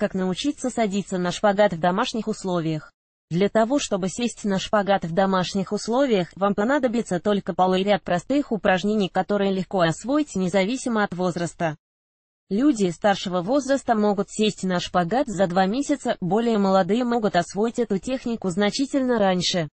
Как научиться садиться на шпагат в домашних условиях? Для того, чтобы сесть на шпагат в домашних условиях, вам понадобится только полый ряд простых упражнений, которые легко освоить независимо от возраста. Люди старшего возраста могут сесть на шпагат за два месяца, более молодые могут освоить эту технику значительно раньше.